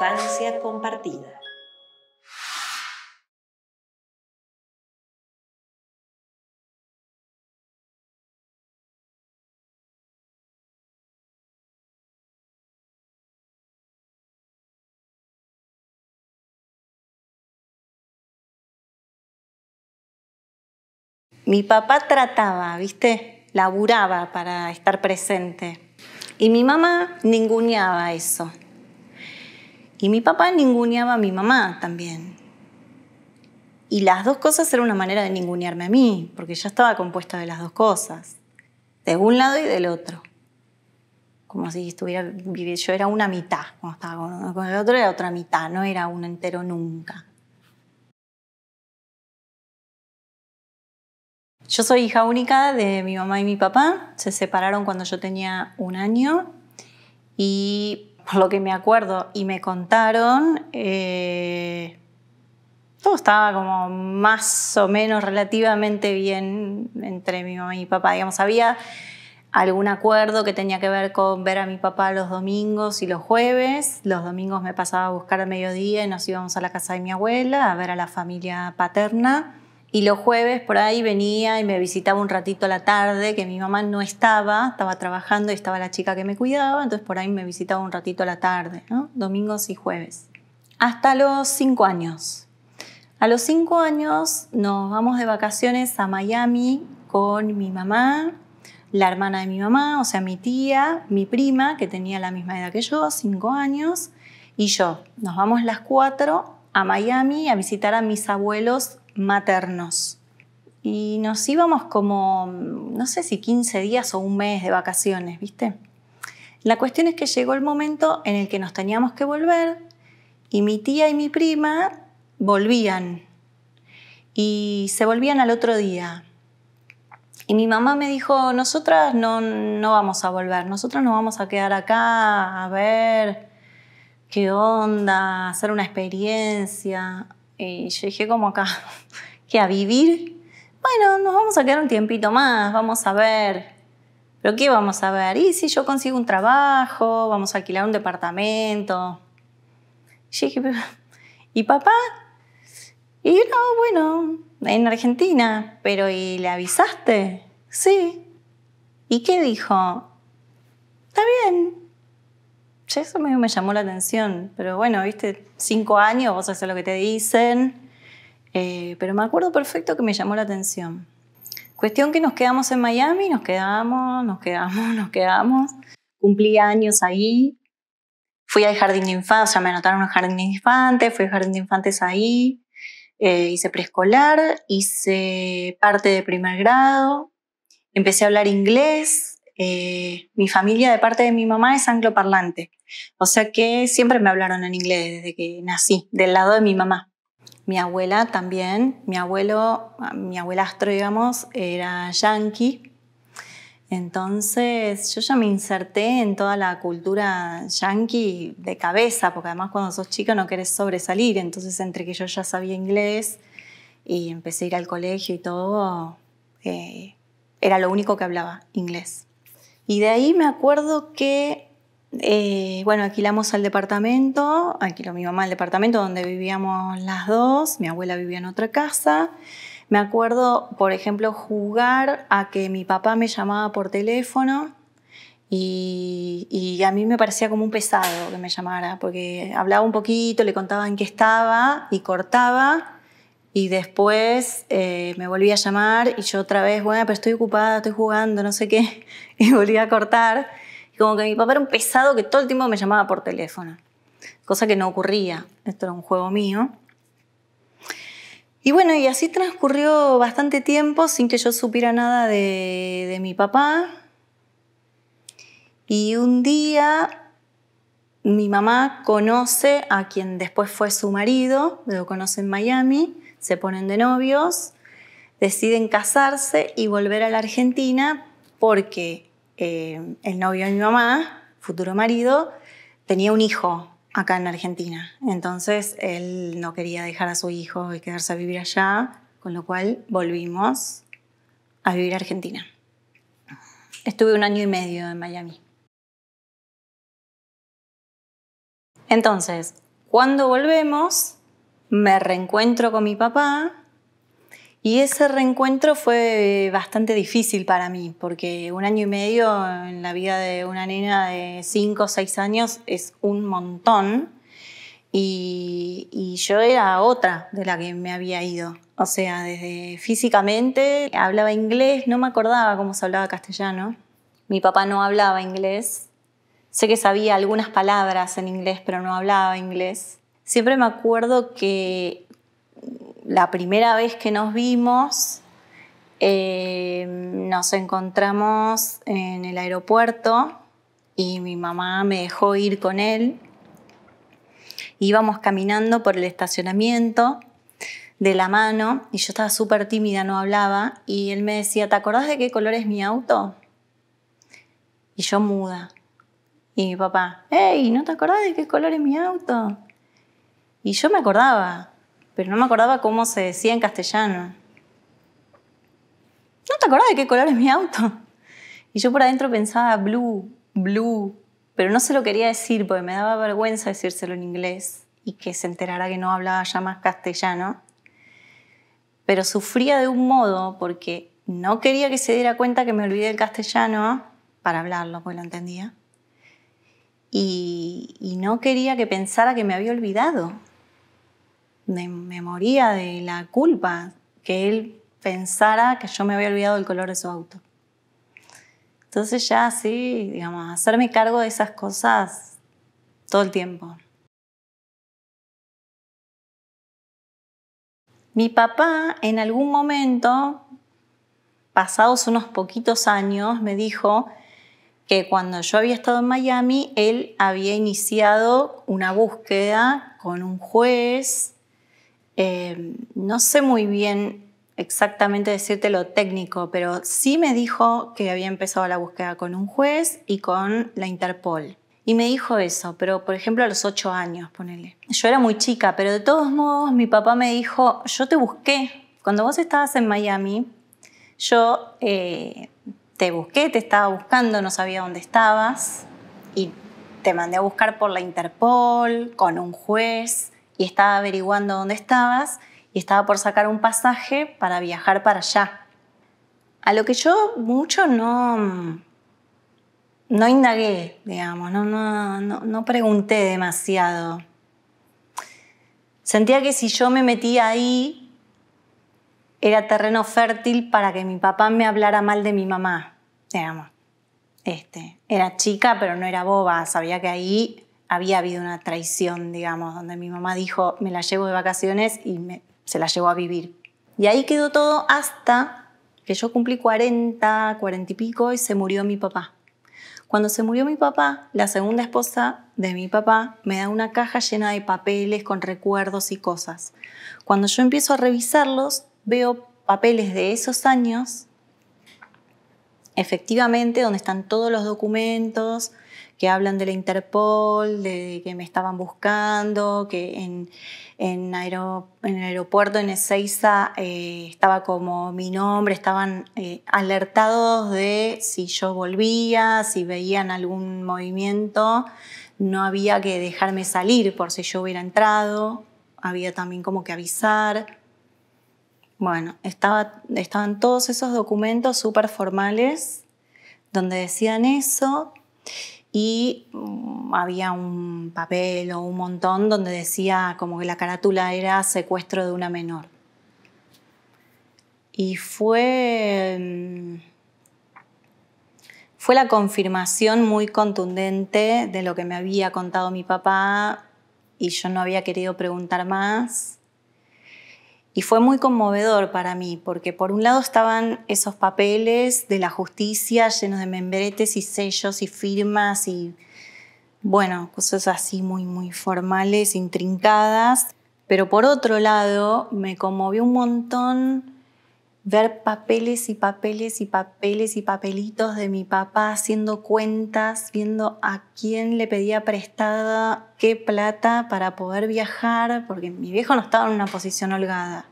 Infancia compartida. Mi papá trataba, ¿viste? Laburaba para estar presente. Y mi mamá ninguneaba eso. Y mi papá ninguneaba a mi mamá también. Y las dos cosas eran una manera de ningunearme a mí, porque ya estaba compuesta de las dos cosas, de un lado y del otro. Como si estuviera viviendo, yo era una mitad, cuando estaba con el otro era otra mitad, no era un entero nunca. Yo soy hija única de mi mamá y mi papá, se separaron cuando yo tenía un año y por lo que me acuerdo, y me contaron, eh, todo estaba como más o menos relativamente bien entre mi mamá y mi papá. Digamos, había algún acuerdo que tenía que ver con ver a mi papá los domingos y los jueves. Los domingos me pasaba a buscar a mediodía y nos íbamos a la casa de mi abuela a ver a la familia paterna. Y los jueves por ahí venía y me visitaba un ratito a la tarde, que mi mamá no estaba, estaba trabajando y estaba la chica que me cuidaba, entonces por ahí me visitaba un ratito a la tarde, domingos y jueves. Hasta los cinco años. A los cinco años nos vamos de vacaciones a Miami con mi mamá, la hermana de mi mamá, o sea, mi tía, mi prima, que tenía la misma edad que yo, cinco años, y yo. Nos vamos las cuatro a Miami a visitar a mis abuelos maternos. Y nos íbamos como, no sé si 15 días o un mes de vacaciones, ¿viste? La cuestión es que llegó el momento en el que nos teníamos que volver y mi tía y mi prima volvían y se volvían al otro día. Y mi mamá me dijo, nosotras no, no vamos a volver, nosotras nos vamos a quedar acá a ver qué onda, hacer una experiencia. Y yo dije, ¿cómo acá? ¿Qué, a vivir? Bueno, nos vamos a quedar un tiempito más, vamos a ver. ¿Pero qué vamos a ver? Y si yo consigo un trabajo, vamos a alquilar un departamento. Y dije, ¿y papá? Y no, bueno, en Argentina, pero ¿y le avisaste? Sí. ¿Y qué dijo? Está bien, eso me llamó la atención, pero bueno, viste, cinco años, vos haces lo que te dicen, eh, pero me acuerdo perfecto que me llamó la atención. Cuestión que nos quedamos en Miami, nos quedamos, nos quedamos, nos quedamos. Cumplí años ahí. Fui al jardín de infantes, o sea, me anotaron en jardín de infantes, fui al jardín de infantes ahí. Eh, hice preescolar, hice parte de primer grado, empecé a hablar inglés, eh, mi familia de parte de mi mamá es angloparlante, o sea que siempre me hablaron en inglés desde que nací, del lado de mi mamá. Mi abuela también, mi abuelo, mi abuelastro, digamos, era yanqui. Entonces yo ya me inserté en toda la cultura yanqui de cabeza, porque además cuando sos chica no querés sobresalir, entonces entre que yo ya sabía inglés y empecé a ir al colegio y todo, eh, era lo único que hablaba, inglés. Y de ahí me acuerdo que, eh, bueno, alquilamos al departamento, alquiló mi mamá al departamento donde vivíamos las dos, mi abuela vivía en otra casa. Me acuerdo, por ejemplo, jugar a que mi papá me llamaba por teléfono y, y, a mí me parecía como un pesado que me llamara, porque hablaba un poquito, le contaba en qué estaba y cortaba y después eh, me volví a llamar y yo otra vez, bueno, pero estoy ocupada, estoy jugando, no sé qué. Y volví a cortar. Y como que mi papá era un pesado que todo el tiempo me llamaba por teléfono. Cosa que no ocurría. Esto era un juego mío. Y bueno, y así transcurrió bastante tiempo sin que yo supiera nada de, de mi papá. Y un día mi mamá conoce a quien después fue su marido, lo conoce en Miami, se ponen de novios, deciden casarse y volver a la Argentina porque eh, el novio de mi mamá, futuro marido, tenía un hijo acá en Argentina. Entonces él no quería dejar a su hijo y quedarse a vivir allá, con lo cual volvimos a vivir a Argentina. Estuve un año y medio en Miami. Entonces, cuando volvemos, me reencuentro con mi papá y ese reencuentro fue bastante difícil para mí, porque un año y medio en la vida de una nena de 5 o seis años es un montón. Y, y, yo era otra de la que me había ido. O sea, desde físicamente hablaba inglés, no me acordaba cómo se hablaba castellano. Mi papá no hablaba inglés. Sé que sabía algunas palabras en inglés, pero no hablaba inglés siempre me acuerdo que la primera vez que nos vimos, eh, nos encontramos en el aeropuerto y mi mamá me dejó ir con él. Íbamos caminando por el estacionamiento de la mano y yo estaba súper tímida, no hablaba, y él me decía, ¿te acordás de qué color es mi auto? Y yo muda. Y mi papá, hey, ¿no te acordás de qué color es mi auto? Y yo me acordaba, pero no me acordaba cómo se decía en castellano. ¿No te acordás de qué color es mi auto? Y yo por adentro pensaba blue, blue, pero no se lo quería decir porque me daba vergüenza decírselo en inglés y que se enterara que no hablaba ya más castellano. Pero sufría de un modo porque no quería que se diera cuenta que me olvidé el castellano para hablarlo, porque lo entendía. Y, y no quería que pensara que me había olvidado de, memoria de la culpa que él pensara que yo me había olvidado el color de su auto. Entonces ya sí, digamos, hacerme cargo de esas cosas todo el tiempo. Mi papá en algún momento, pasados unos poquitos años, me dijo que cuando yo había estado en Miami, él había iniciado una búsqueda con un juez Em, no sé muy bien exactamente decirte lo técnico, pero sí me dijo que había empezado la búsqueda con un juez y con la Interpol. Y me dijo eso, pero por ejemplo a los ocho años, ponele. Yo era muy chica, pero de todos modos mi papá me dijo, yo te busqué. Cuando vos estabas en Miami, yo eh, te busqué, te estaba buscando, no sabía dónde estabas y te mandé a buscar por la Interpol, con un juez y estaba averiguando dónde estabas y estaba por sacar un pasaje para viajar para allá. A lo que yo mucho no, no indagué, digamos, no, no, no, pregunté demasiado. Sentía que si yo me metía ahí era terreno fértil para que mi papá me hablara mal de mi mamá, digamos. Este, era chica, pero no era boba, sabía que ahí había habido una traición, digamos, donde mi mamá dijo, me la llevo de vacaciones y se la llevó a vivir. Y ahí quedó todo hasta que yo cumplí 40, 40 y pico y se murió mi papá. Cuando se murió mi papá, la segunda esposa de mi papá me da una caja llena de papeles con recuerdos y cosas. Cuando yo empiezo a revisarlos, veo papeles de esos años, efectivamente, donde están todos los documentos, que hablan de la Interpol, de que me estaban buscando, que en, en el aeropuerto en Ezeiza eh, estaba como mi nombre, estaban eh, alertados de si yo volvía, si veían algún movimiento, no había que dejarme salir por si yo hubiera entrado, había también como que avisar. Bueno, estaba, estaban todos esos documentos súper formales donde decían eso y mm, había un papel o un montón donde decía como que la carátula era secuestro de una menor. Y fue, mm, fue la confirmación muy contundente de lo que me había contado mi papá y yo no había querido preguntar más y fue muy conmovedor para mí, porque por un lado estaban esos papeles de la justicia llenos de membretes y sellos y firmas y, bueno, cosas así muy, muy formales, intrincadas. Pero por otro lado, me conmovió un montón ver papeles y papeles y papeles y papelitos de mi papá haciendo cuentas, viendo a quién le pedía prestada qué plata para poder viajar, porque mi viejo no estaba en una posición holgada.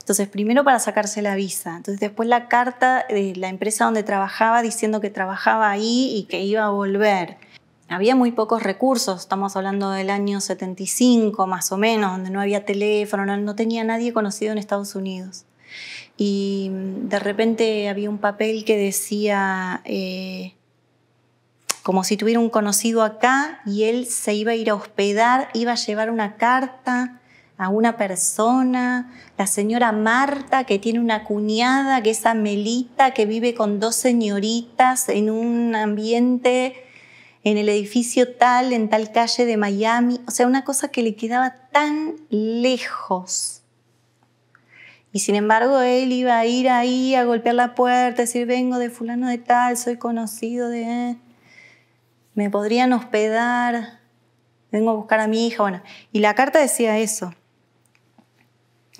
Entonces, primero para sacarse la visa, entonces después la carta de la empresa donde trabajaba diciendo que trabajaba ahí y que iba a volver. Había muy pocos recursos, estamos hablando del año 75 más o menos, donde no había teléfono, no, no tenía nadie conocido en Estados Unidos y mm, de repente había un papel que decía, eh, como si tuviera un conocido acá y él se iba a ir a hospedar, iba a llevar una carta a una persona, la señora Marta que tiene una cuñada, que es Amelita, que vive con dos señoritas en un ambiente, en el edificio tal, en tal calle de Miami, o sea, una cosa que le quedaba tan lejos y sin embargo, él iba a ir ahí a golpear la puerta, decir, vengo de fulano de tal, soy conocido de... él, Me podrían hospedar, vengo a buscar a mi hija, bueno. Y la carta decía eso.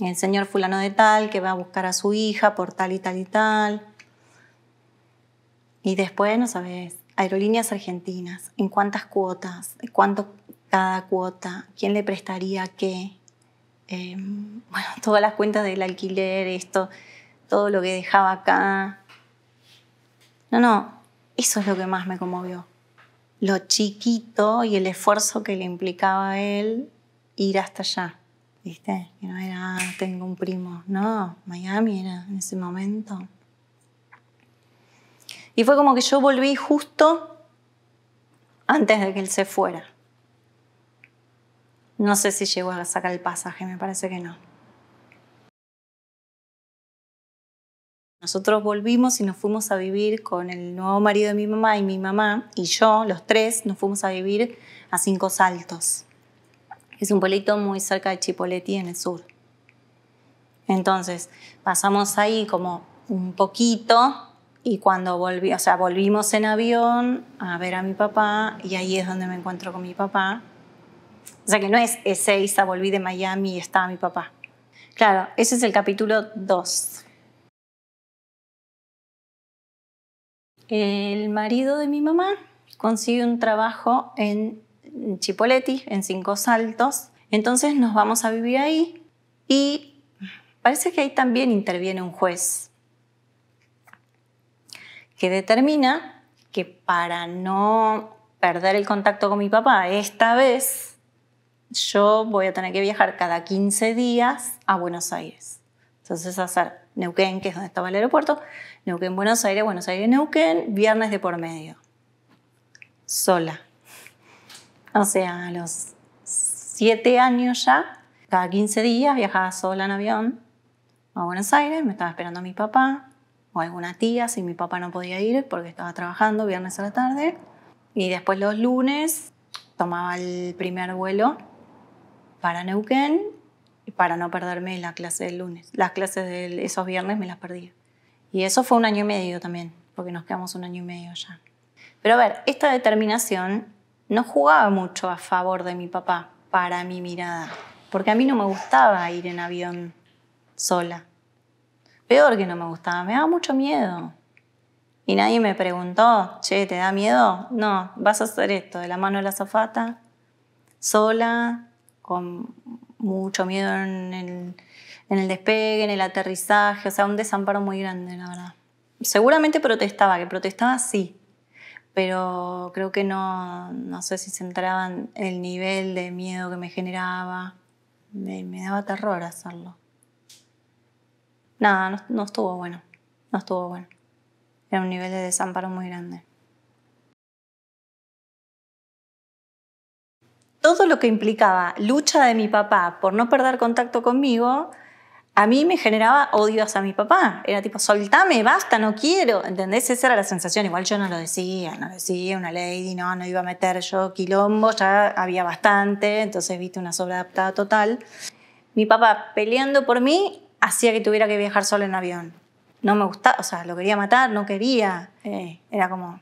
El señor fulano de tal que va a buscar a su hija por tal y tal y tal. Y después, no sabes, aerolíneas argentinas, en cuántas cuotas, cuánto cada cuota, quién le prestaría qué. Em, bueno, todas las cuentas del alquiler, esto, todo lo que dejaba acá. No, no, eso es lo que más me conmovió. Lo chiquito y el esfuerzo que le implicaba a él ir hasta allá. ¿Viste? Que no era, ah, tengo un primo. No, Miami era en ese momento. Y fue como que yo volví justo antes de que él se fuera. No sé si llegó a sacar el pasaje, me parece que no. Nosotros volvimos y nos fuimos a vivir con el nuevo marido de mi mamá y mi mamá y yo, los tres, nos fuimos a vivir a Cinco Saltos. Es un pueblito muy cerca de Chipoleti en el sur. Entonces, pasamos ahí como un poquito y cuando volví, o sea, volvimos en avión a ver a mi papá y ahí es donde me encuentro con mi papá o sea que no es Ezeiza, volví de Miami y estaba mi papá. Claro, ese es el capítulo 2. El marido de mi mamá consigue un trabajo en Chipoleti, en Cinco Saltos. Entonces nos vamos a vivir ahí y parece que ahí también interviene un juez que determina que para no perder el contacto con mi papá esta vez, yo voy a tener que viajar cada 15 días a Buenos Aires. Entonces hacer Neuquén, que es donde estaba el aeropuerto, Neuquén, Buenos Aires, Buenos Aires, Neuquén, viernes de por medio. Sola. O sea, a los 7 años ya, cada 15 días viajaba sola en avión a Buenos Aires, me estaba esperando mi papá o alguna tía, si mi papá no podía ir porque estaba trabajando viernes a la tarde. Y después los lunes tomaba el primer vuelo para Neuquén y para no perderme la clase del lunes. Las clases de esos viernes me las perdí. Y eso fue un año y medio también, porque nos quedamos un año y medio ya. Pero a ver, esta determinación no jugaba mucho a favor de mi papá, para mi mirada, porque a mí no me gustaba ir en avión sola. Peor que no me gustaba, me daba mucho miedo. Y nadie me preguntó, che, ¿te da miedo? No, vas a hacer esto, de la mano de la zafata, sola, con mucho miedo en el, despegue, en el aterrizaje, o sea, un desamparo muy grande, la verdad. Seguramente protestaba, que protestaba sí, pero creo que no, no sé si se el nivel de miedo que me generaba. Me, daba terror hacerlo. Nada, no estuvo bueno, no estuvo bueno. Era un nivel de desamparo muy grande. todo lo que implicaba lucha de mi papá por no perder contacto conmigo, a mí me generaba odio hacia mi papá. Era tipo, soltame, basta, no quiero. ¿Entendés? Esa era la sensación. Igual yo no lo decía, no decía, una lady, no, no iba a meter yo quilombo, ya había bastante, entonces viste una sobreadaptada total. Mi papá peleando por mí hacía que tuviera que viajar solo en avión. No me gustaba, o sea, lo quería matar, no quería. Eh, era como,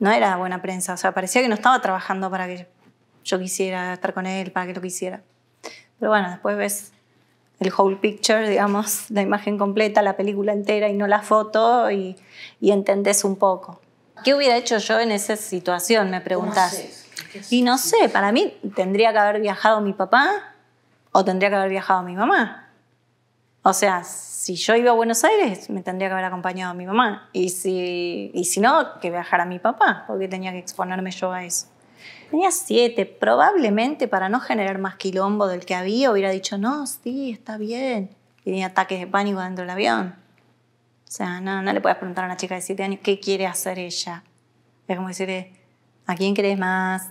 no era buena prensa, o sea, parecía que no estaba trabajando para que, yo quisiera estar con él, para que lo quisiera. Pero bueno, después ves el whole picture, digamos, la imagen completa, la película entera y no la foto y, y entendés un poco. ¿Qué hubiera hecho yo en esa situación? Me preguntás. Y no sé, para mí tendría que haber viajado mi papá o tendría que haber viajado mi mamá. O sea, si yo iba a Buenos Aires, me tendría que haber acompañado mi mamá. Y si, y si no, que viajara mi papá, porque tenía que exponerme yo a eso. Tenía siete. Probablemente para no generar más quilombo del que había, hubiera dicho, no, sí, está bien. Y tenía ataques de pánico dentro del avión. O sea, no, no le puedes preguntar a una chica de siete años qué quiere hacer ella. Es como decirle, ¿a quién querés más?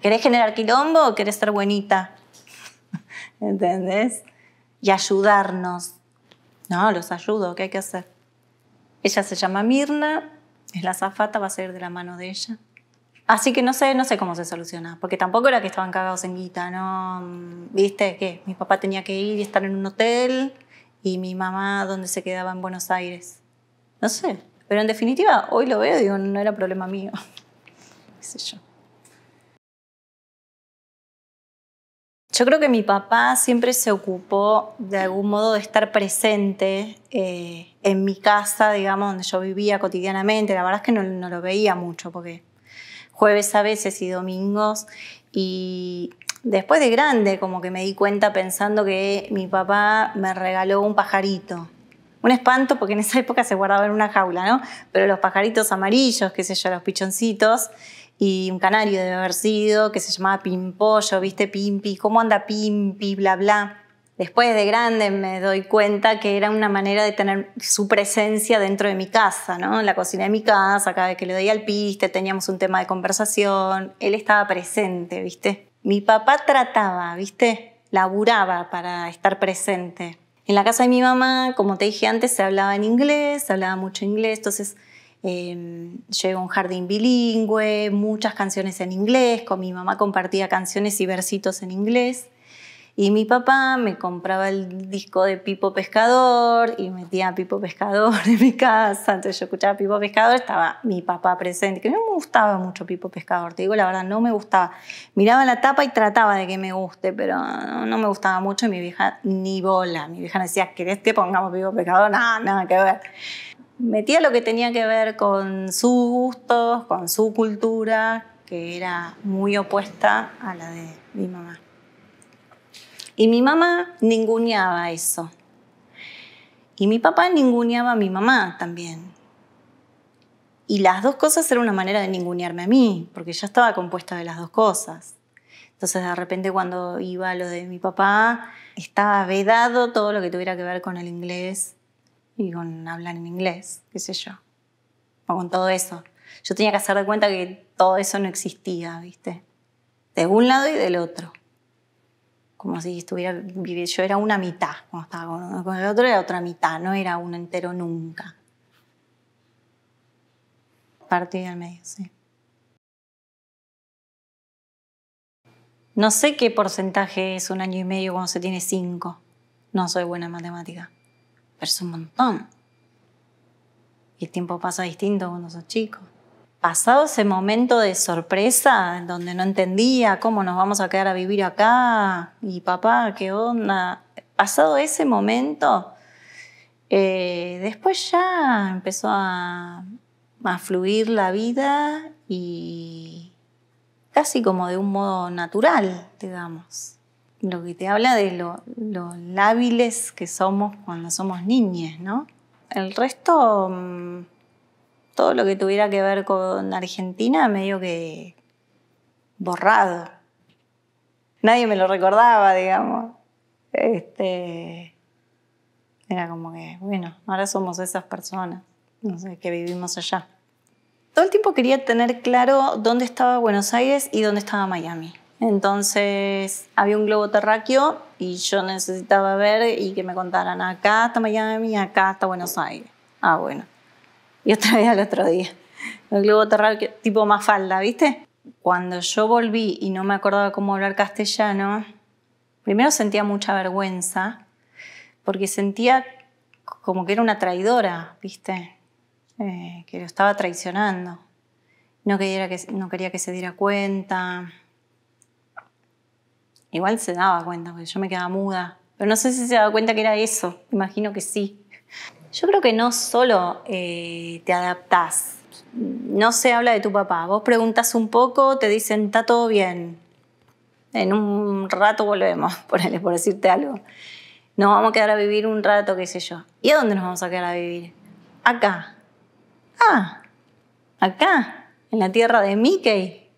¿Querés generar quilombo o querés ser buenita? ¿Entendés? Y ayudarnos. No, los ayudo, ¿qué hay que hacer? Ella se llama Mirna, es la zafata, va a salir de la mano de ella. Así que no sé, no sé cómo se soluciona, porque tampoco era que estaban cagados en guita, ¿no? ¿Viste ¿Qué? mi papá tenía que ir y estar en un hotel y mi mamá donde se quedaba en Buenos Aires? No sé, pero en definitiva, hoy lo veo digo, no era problema mío. ¿Qué sé yo? Yo creo que mi papá siempre se ocupó de algún modo de estar presente eh, en mi casa, digamos, donde yo vivía cotidianamente. La verdad es que no, no lo veía mucho porque jueves a veces y domingos. Y después de grande, como que me di cuenta pensando que mi papá me regaló un pajarito. Un espanto, porque en esa época se guardaba en una jaula, ¿no? Pero los pajaritos amarillos, qué sé yo, los pichoncitos, y un canario debe haber sido, que se llamaba Pimpollo, ¿viste? Pimpi, ¿cómo anda Pimpi? Bla, bla. Después de grande me doy cuenta que era una manera de tener su presencia dentro de mi casa, ¿no? En la cocina de mi casa, cada vez que le doy al piste, teníamos un tema de conversación, él estaba presente, ¿viste? Mi papá trataba, ¿viste? Laburaba para estar presente. En la casa de mi mamá, como te dije antes, se hablaba en inglés, se hablaba mucho inglés, entonces eh, un jardín bilingüe, muchas canciones en inglés, con mi mamá compartía canciones y versitos en inglés. Y mi papá me compraba el disco de Pipo Pescador y metía Pipo Pescador en mi casa. Entonces yo escuchaba Pipo Pescador, estaba mi papá presente, que no me gustaba mucho Pipo Pescador, te digo la verdad, no me gustaba. Miraba la tapa y trataba de que me guste, pero no me gustaba mucho y mi vieja ni bola. Mi vieja decía, ¿querés que pongamos Pipo Pescador? Nada, nada que ver. Metía lo que tenía que ver con sus gustos, con su cultura, que era muy opuesta a la de mi mamá. Y mi mamá ninguneaba eso. Y mi papá ninguneaba a mi mamá también. Y las dos cosas eran una manera de ningunearme a mí, porque ya estaba compuesta de las dos cosas. Entonces de repente cuando iba a lo de mi papá, estaba vedado todo lo que tuviera que ver con el inglés y con hablar en inglés, qué sé yo. O con todo eso. Yo tenía que hacer de cuenta que todo eso no existía, ¿viste? De un lado y del otro como si estuviera viviendo. Yo era una mitad, cuando estaba con, el otro era otra mitad, no era uno entero nunca. Partido al medio, sí. No sé qué porcentaje es un año y medio cuando se tiene cinco. No soy buena en matemática, pero es un montón. Y el tiempo pasa distinto cuando sos chico pasado ese momento de sorpresa, donde no entendía cómo nos vamos a quedar a vivir acá, y papá, qué onda, pasado ese momento, eh, después ya empezó a, fluir la vida y casi como de un modo natural, digamos lo que te habla de lo, hábiles que somos cuando somos niñas, ¿no? El resto mm, todo lo que tuviera que ver con Argentina medio que borrado. Nadie me lo recordaba, digamos. Este, era como que, bueno, ahora somos esas personas no sé, que vivimos allá. Todo el tiempo quería tener claro dónde estaba Buenos Aires y dónde estaba Miami. Entonces había un globo terráqueo y yo necesitaba ver y que me contaran acá está Miami, acá está Buenos Aires. Ah, bueno y otra vez al otro día. El globo terráqueo tipo más falda, ¿viste? Cuando yo volví y no me acordaba cómo hablar castellano, primero sentía mucha vergüenza, porque sentía como que era una traidora, ¿viste? Eh, que lo estaba traicionando. No quería, que, no quería que se diera cuenta. Igual se daba cuenta, porque yo me quedaba muda. Pero no sé si se daba cuenta que era eso. Imagino que sí. Yo creo que no solo eh, te adaptás, no se habla de tu papá. Vos preguntas un poco, te dicen, está todo bien. En un rato volvemos, por decirte algo. Nos vamos a quedar a vivir un rato, qué sé yo. ¿Y a dónde nos vamos a quedar a vivir? Acá. Ah, acá, en la tierra de Mickey.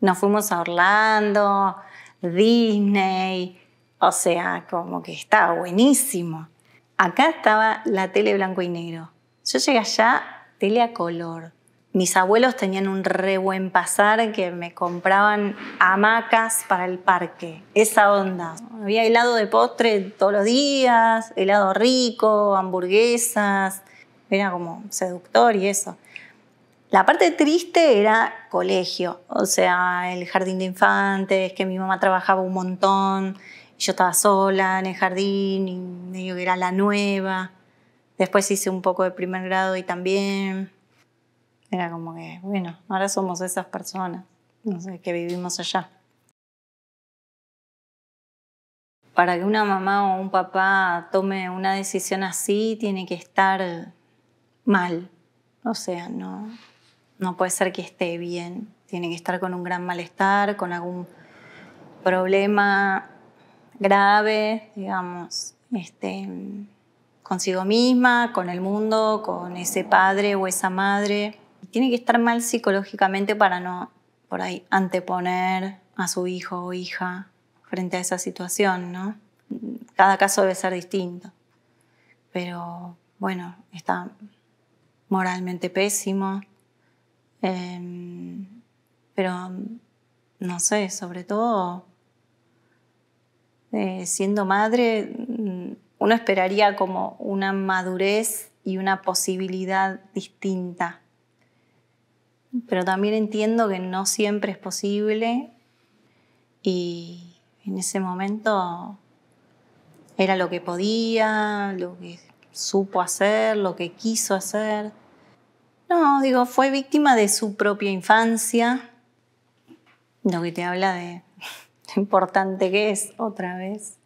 Nos fuimos a Orlando, Disney. O sea, como que está buenísimo. Acá estaba la tele blanco y negro. Yo llegué allá, tele a color. Mis abuelos tenían un re buen pasar que me compraban hamacas para el parque. Esa onda. Había helado de postre todos los días, helado rico, hamburguesas. Era como seductor y eso. La parte triste era colegio, o sea, el jardín de infantes, que mi mamá trabajaba un montón, yo estaba sola en el jardín y medio que era la nueva. Después hice un poco de primer grado y también. Era como que, bueno, ahora somos esas personas no sé, que vivimos allá. Para que una mamá o un papá tome una decisión así, tiene que estar mal. O sea, no, no puede ser que esté bien. Tiene que estar con un gran malestar, con algún problema grave, digamos, este, consigo misma, con el mundo, con ese padre o esa madre. Tiene que estar mal psicológicamente para no, por ahí, anteponer a su hijo o hija frente a esa situación, ¿no? Cada caso debe ser distinto. Pero bueno, está moralmente pésimo. Em, pero no sé, sobre todo eh, siendo madre, mm, uno esperaría como una madurez y una posibilidad distinta. Pero también entiendo que no siempre es posible y en ese momento era lo que podía, lo que supo hacer, lo que quiso hacer. No, digo, fue víctima de su propia infancia, lo que te habla de importante que es otra vez.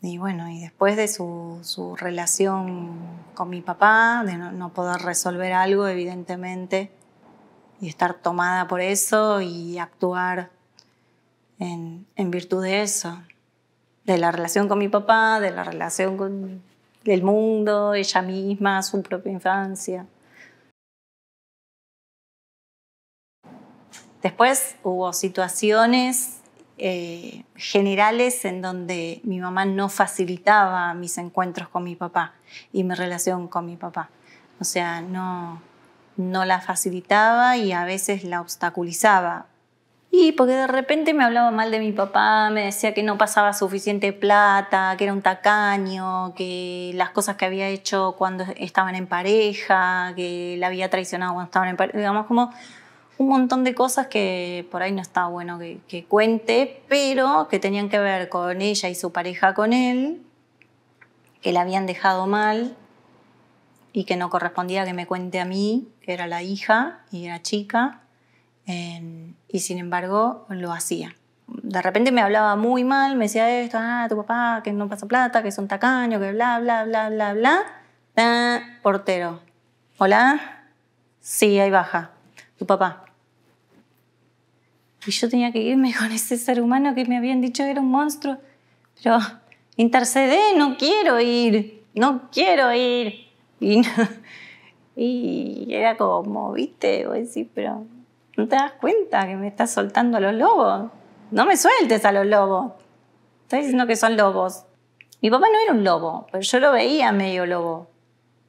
Y bueno, y después de su, relación con mi papá, de no, poder resolver algo, evidentemente, y estar tomada por eso y actuar en, en virtud de eso, de la relación con mi papá, de la relación con el mundo, ella misma, su propia infancia. Después hubo situaciones eh, generales en donde mi mamá no facilitaba mis encuentros con mi papá y mi relación con mi papá. O sea, no, no la facilitaba y a veces la obstaculizaba. Y porque de repente me hablaba mal de mi papá, me decía que no pasaba suficiente plata, que era un tacaño, que las cosas que había hecho cuando estaban en pareja, que la había traicionado cuando estaban en pareja, digamos como un montón de cosas que por ahí no está bueno que, cuente, pero que tenían que ver con ella y su pareja con él, que la habían dejado mal y que no correspondía que me cuente a mí, que era la hija y era chica, y sin embargo lo hacía. De repente me hablaba muy mal, me decía esto, ah, tu papá, que no pasa plata, que es un tacaño, que bla, bla, bla, bla, bla. Ah, portero. Hola. Sí, ahí baja. Tu papá y yo tenía que irme con ese ser humano que me habían dicho que era un monstruo. Pero intercedé, no quiero ir, no quiero ir. Y, era como, viste, voy a decir, pero no te das cuenta que me estás soltando a los lobos. No me sueltes a los lobos. Estás diciendo que son lobos. Mi papá no era un lobo, pero yo lo veía medio lobo.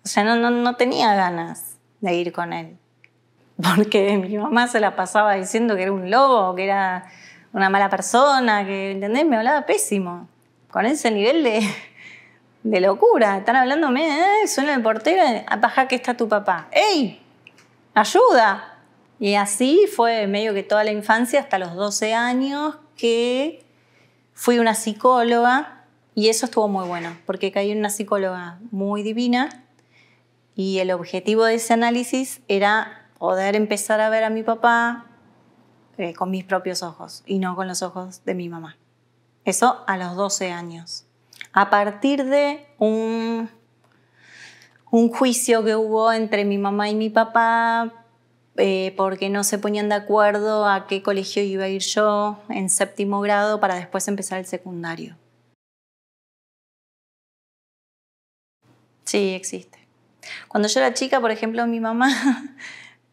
O sea, no, no tenía ganas de ir con él. porque mi mamá se la pasaba diciendo que era un lobo, que era una mala persona, que, ¿entendés? Me hablaba pésimo, con ese nivel de, locura. Están hablándome, eh, suena el portero, baja que está tu papá. ¡Ey! ¡Ayuda! Y así fue medio que toda la infancia, hasta los 12 años, que fui una psicóloga y eso estuvo muy bueno, porque caí en una psicóloga muy divina y el objetivo de ese análisis era poder empezar a ver a mi papá eh, con mis propios ojos y no con los ojos de mi mamá. Eso a los 12 años. A partir de un, un juicio que hubo entre mi mamá y mi papá, eh, porque no se ponían de acuerdo a qué colegio iba a ir yo en séptimo grado para después empezar el secundario. Sí, existe. Cuando yo era chica, por ejemplo, mi mamá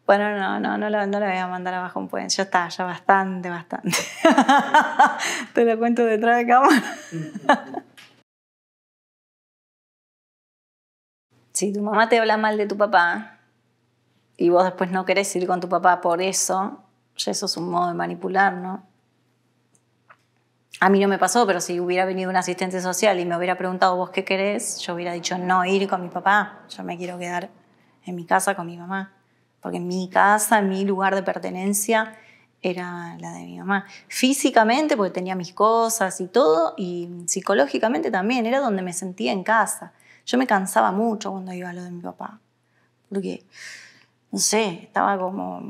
Bueno, no, no, no, le voy a mandar abajo un puente. Ya está, ya bastante, bastante. Te lo cuento detrás de cámara. si tu mamá te habla mal de tu papá y vos después no querés ir con tu papá por eso, ya eso es un modo de manipular, ¿no? A mí no me pasó, pero si hubiera venido un asistente social y me hubiera preguntado vos qué querés, yo hubiera dicho no ir con mi papá, yo me quiero quedar en mi casa con mi mamá porque mi casa, mi lugar de pertenencia era la de mi mamá. Físicamente, porque tenía mis cosas y todo, y psicológicamente también, era donde me sentía en casa. Yo me cansaba mucho cuando iba a lo de mi papá, porque, no sé, estaba como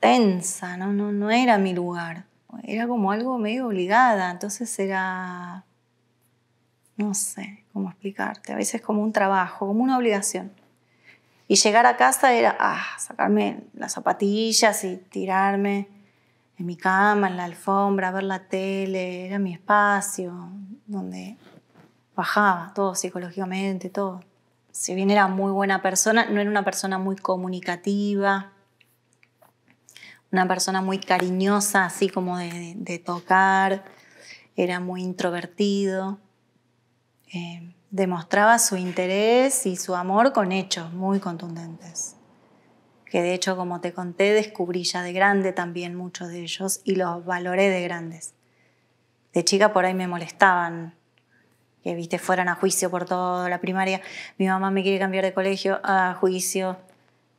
tensa, no, no, no era mi lugar, era como algo medio obligada, entonces era, no sé cómo explicarte, a veces como un trabajo, como una obligación. Y llegar a casa era ah, sacarme las zapatillas y tirarme en mi cama, en la alfombra, ver la tele. Era mi espacio donde bajaba todo psicológicamente, todo. Si bien era muy buena persona, no era una persona muy comunicativa, una persona muy cariñosa, así como de, tocar, era muy introvertido. Eh, demostraba su interés y su amor con hechos muy contundentes, que de hecho, como te conté, descubrí ya de grande también muchos de ellos y los valoré de grandes. De chica por ahí me molestaban que viste fueran a juicio por toda la primaria. Mi mamá me quiere cambiar de colegio a juicio.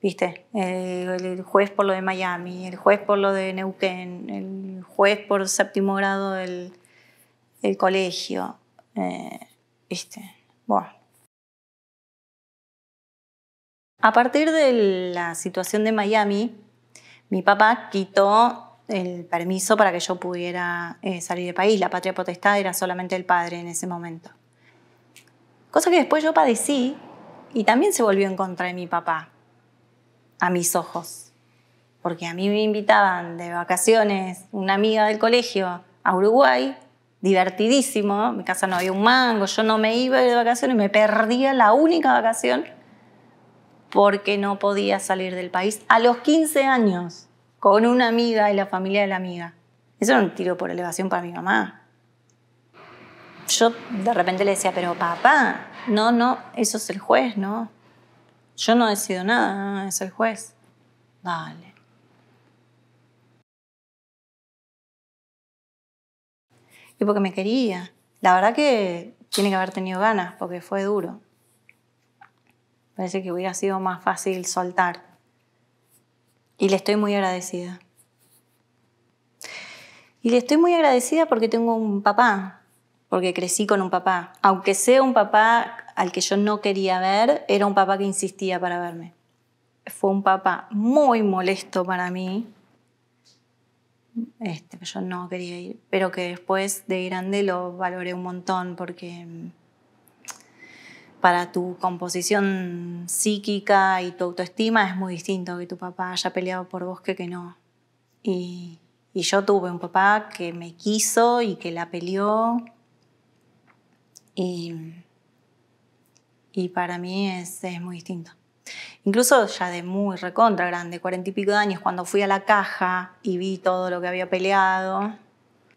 Viste, el, juez por lo de Miami, el juez por lo de Neuquén, el juez por séptimo grado del, colegio. Eh, viste, bueno. A partir de la situación de Miami, mi papá quitó el permiso para que yo pudiera eh, salir de país. La patria potestad era solamente el padre en ese momento. Cosa que después yo padecí y también se volvió en contra de mi papá, a mis ojos. Porque a mí me invitaban de vacaciones una amiga del colegio a Uruguay divertidísimo. En mi casa no había un mango, yo no me iba de vacaciones, me perdía la única vacación porque no podía salir del país a los 15 años con una amiga y la familia de la amiga. Eso era un tiro por elevación para mi mamá. Yo de repente le decía, pero papá, no, no, eso es el juez, no. Yo no decido nada, es el juez. Dale. y porque me quería. La verdad que tiene que haber tenido ganas, porque fue duro. Parece que hubiera sido más fácil soltar. Y le estoy muy agradecida. Y le estoy muy agradecida porque tengo un papá, porque crecí con un papá. Aunque sea un papá al que yo no quería ver, era un papá que insistía para verme. Fue un papá muy molesto para mí, este, yo no quería ir, pero que después de grande lo valoré un montón porque mm, para tu composición psíquica y tu autoestima es muy distinto que tu papá haya peleado por vos que que no. Y, yo tuve un papá que me quiso y que la peleó. Y, para mí es muy distinto incluso ya de muy recontra grande, cuarenta y pico de años, cuando fui a la caja y vi todo lo que había peleado,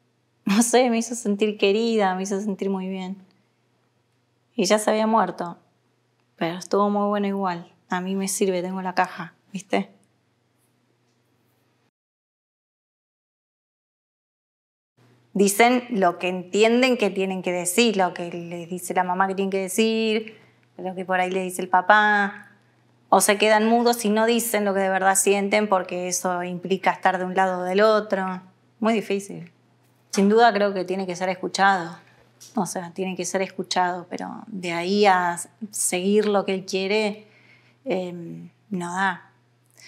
no sé, me hizo sentir querida, me hizo sentir muy bien. Y ya se había muerto, pero estuvo muy bueno igual. A mí me sirve, tengo la caja, ¿viste? Dicen lo que entienden que tienen que decir, lo que les dice la mamá que tienen que decir, lo que por ahí le dice el papá, o se quedan mudos y no dicen lo que de verdad sienten porque eso implica estar de un lado o del otro. Muy difícil. Sin duda creo que tiene que ser escuchado. O sea, tiene que ser escuchado, pero de ahí a seguir lo que él quiere, em, no da.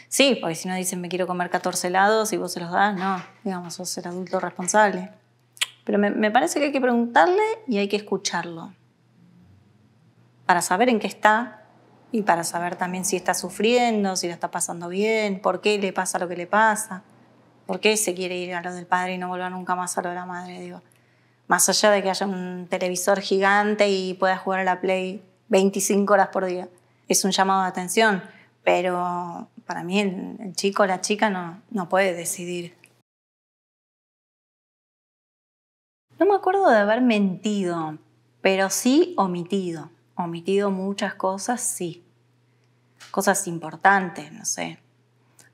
Sí, porque si no dicen me quiero comer 14 helados y vos se los das, no, digamos, sos el adulto responsable. Pero me, me parece que hay que preguntarle y hay que escucharlo para saber en qué está y para saber también si está sufriendo, si lo está pasando bien, por qué le pasa lo que le pasa, por qué se quiere ir a lo del padre y no volver nunca más a lo de la madre, digo. Más allá de que haya un televisor gigante y pueda jugar a la Play 25 horas por día. Es un llamado de atención, pero para mí el, chico o la chica no puede decidir. No me acuerdo de haber mentido, pero sí omitido omitido muchas cosas, sí. Cosas importantes, no sé.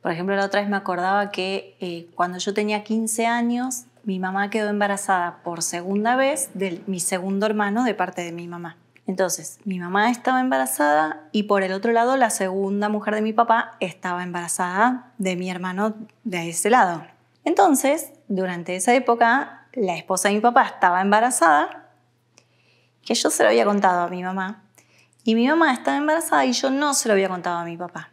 Por ejemplo, la otra vez me acordaba que eh, cuando yo tenía 15 años, mi mamá quedó embarazada por segunda vez de mi segundo hermano de parte de mi mamá. Entonces, mi mamá estaba embarazada y por el otro lado, la segunda mujer de mi papá estaba embarazada de mi hermano de ese lado. Entonces, durante esa época, la esposa de mi papá estaba embarazada que yo se lo había contado a mi mamá y mi mamá estaba embarazada y yo no se lo había contado a mi papá.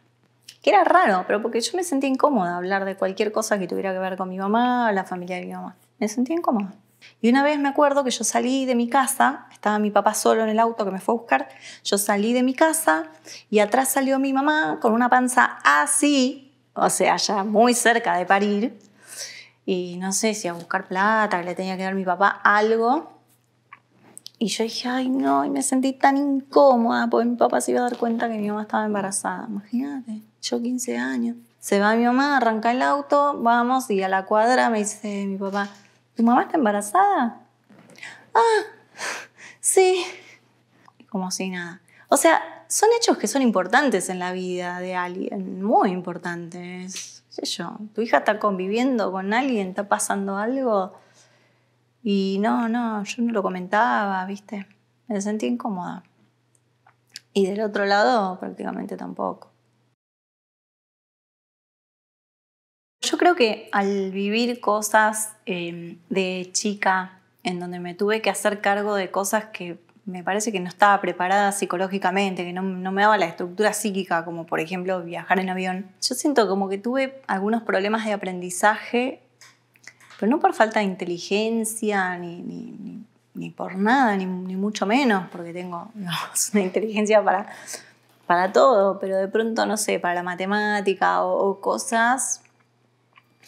Que era raro, pero porque yo me sentía incómoda hablar de cualquier cosa que tuviera que ver con mi mamá o la familia de mi mamá. Me sentía incómoda. Y una vez me acuerdo que yo salí de mi casa, estaba mi papá solo en el auto que me fue a buscar, yo salí de mi casa y atrás salió mi mamá con una panza así, o sea, ya muy cerca de parir, y no sé si a buscar plata, que le tenía que dar mi papá algo, y yo dije, ay no, y me sentí tan incómoda, porque mi papá se iba a dar cuenta que mi mamá estaba embarazada. Imagínate, yo 15 años. Se va mi mamá, arranca el auto, vamos, y a la cuadra me dice mi papá, ¿tu mamá está embarazada? Ah, sí. Como si nada. O sea, son hechos que son importantes en la vida de alguien, muy importantes. sé yo, tu hija está conviviendo con alguien, está pasando algo y no, no, yo no lo comentaba, ¿viste? Me sentí incómoda. Y del otro lado, prácticamente tampoco. Yo creo que al vivir cosas eh, de chica, en donde me tuve que hacer cargo de cosas que me parece que no estaba preparada psicológicamente, que no, no, me daba la estructura psíquica, como por ejemplo viajar en avión. Yo siento como que tuve algunos problemas de aprendizaje pero no por falta de inteligencia, ni, por nada, ni, mucho menos, porque tengo una inteligencia para, todo, pero de pronto, no sé, para la matemática o, cosas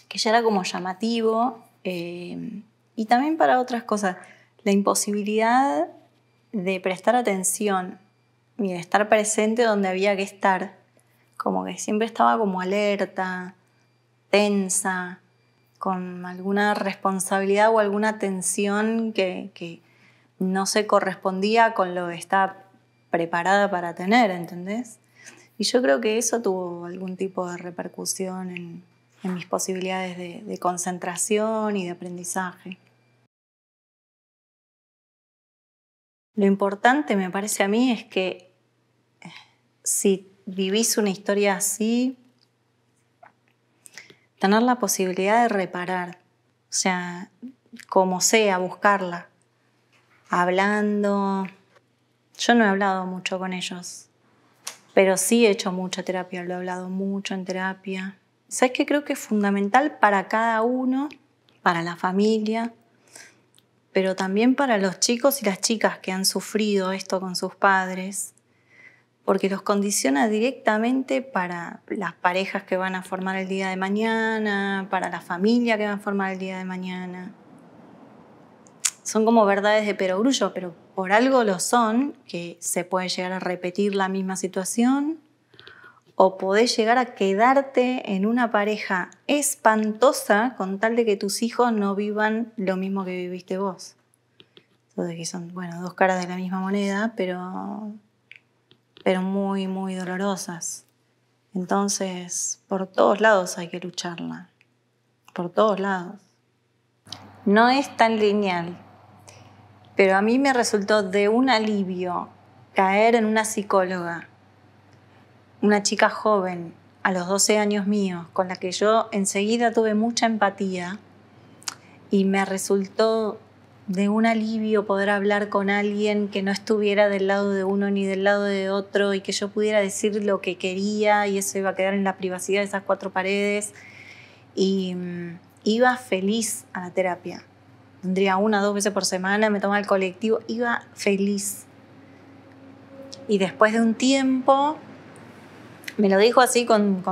que ya era como llamativo, eh, y también para otras cosas, la imposibilidad de prestar atención y de estar presente donde había que estar, como que siempre estaba como alerta, tensa, con alguna responsabilidad o alguna tensión que, no se correspondía con lo que está preparada para tener, ¿entendés? Y yo creo que eso tuvo algún tipo de repercusión en, mis posibilidades de concentración y de aprendizaje. Lo importante, me parece a mí, es que si vivís una historia así, tener la posibilidad de reparar, o sea, como sea, buscarla, hablando. Yo no he hablado mucho con ellos, pero sí he hecho mucha terapia, lo he hablado mucho en terapia. ¿Sabes que Creo que es fundamental para cada uno, para la familia, pero también para los chicos y las chicas que han sufrido esto con sus padres, porque los condiciona directamente para las parejas que van a formar el día de mañana, para la familia que van a formar el día de mañana. Son como verdades de perogrullo, pero por algo lo son, que se puede llegar a repetir la misma situación, o podés llegar a quedarte en una pareja espantosa con tal de que tus hijos no vivan lo mismo que viviste vos. Entonces, que son, bueno, dos caras de la misma moneda, pero pero muy, muy dolorosas. Entonces, por todos lados hay que lucharla, por todos lados. No es tan lineal, pero a mí me resultó de un alivio caer en una psicóloga, una chica joven, a los 12 años míos, con la que yo enseguida tuve mucha empatía y me resultó de un alivio poder hablar con alguien que no estuviera del lado de uno ni del lado de otro y que yo pudiera decir lo que quería y eso iba a quedar en la privacidad de esas cuatro paredes. Y mm, iba feliz a la terapia. Tendría una, dos veces por semana, me tomaba el colectivo, iba feliz. Y después de un tiempo me lo dijo así con,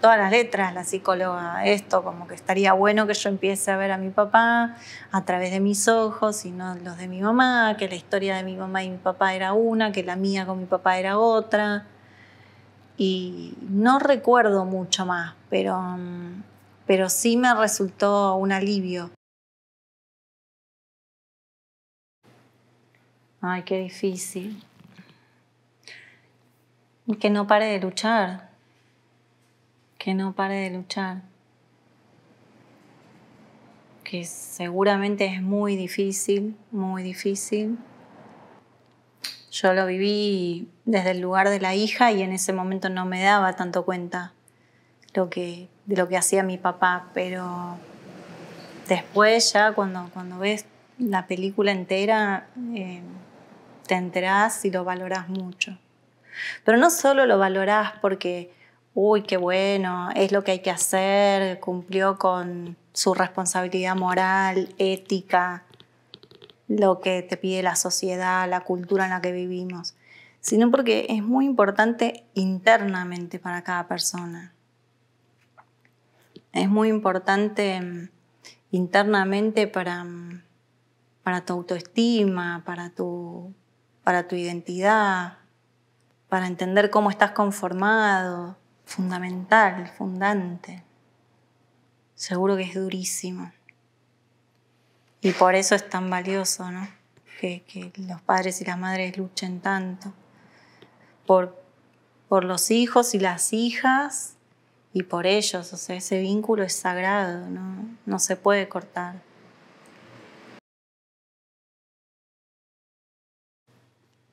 todas las letras la psicóloga, esto como que estaría bueno que yo empiece a ver a mi papá a través de mis ojos y no los de mi mamá, que la historia de mi mamá y mi papá era una, que la mía con mi papá era otra. Y no recuerdo mucho más, pero, pero sí me resultó un alivio. Ay, qué difícil. Que no pare de luchar. Que no pare de luchar. Que seguramente es muy difícil, muy difícil. Yo lo viví desde el lugar de la hija y en ese momento no me daba tanto cuenta lo que, de lo que hacía mi papá, pero después ya cuando, ves la película entera eh, te enterás y lo valorás mucho. Pero no solo lo valorás porque, uy, qué bueno, es lo que hay que hacer, cumplió con su responsabilidad moral, ética, lo que te pide la sociedad, la cultura en la que vivimos, sino porque es muy importante internamente para cada persona. Es muy importante mm, internamente para, mm, para tu autoestima, para tu, para tu identidad, para entender cómo estás conformado, fundamental, fundante. Seguro que es durísimo. Y por eso es tan valioso, ¿no? Que, los padres y las madres luchen tanto por, por los hijos y las hijas y por ellos. O sea, ese vínculo es sagrado, ¿no? No se puede cortar.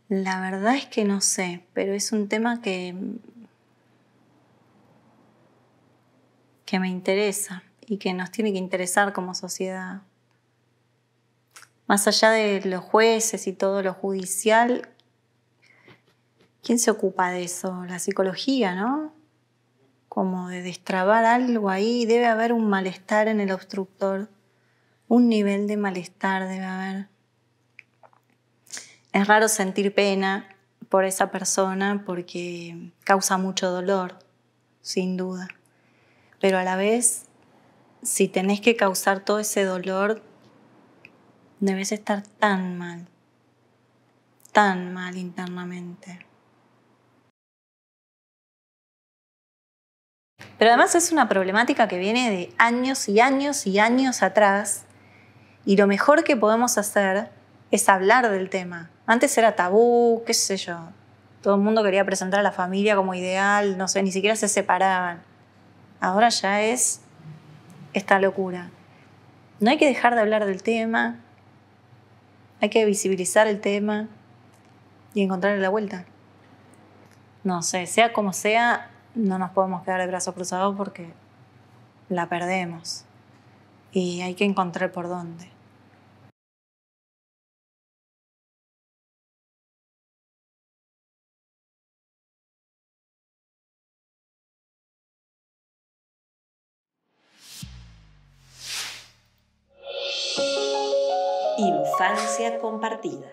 La verdad es que no sé, pero es un tema que, que me interesa y que nos tiene que interesar como sociedad. Más allá de los jueces y todo lo judicial, ¿quién se ocupa de eso? La psicología, ¿no? Como de destrabar algo ahí, debe haber un malestar en el obstructor, un nivel de malestar debe haber. Es raro sentir pena por esa persona porque causa mucho dolor, sin duda. Pero a la vez, si tenés que causar todo ese dolor, debes estar tan mal, tan mal internamente. Pero además es una problemática que viene de años y años y años atrás. Y lo mejor que podemos hacer es hablar del tema. Antes era tabú, qué sé yo. Todo el mundo quería presentar a la familia como ideal, no sé, ni siquiera se separaban. Ahora ya es esta locura. No hay que dejar de hablar del tema, hay que visibilizar el tema y encontrarle la vuelta. No sé, sea como sea, no nos podemos quedar de brazos cruzados porque la perdemos. Y hay que encontrar por dónde. Infancia compartida.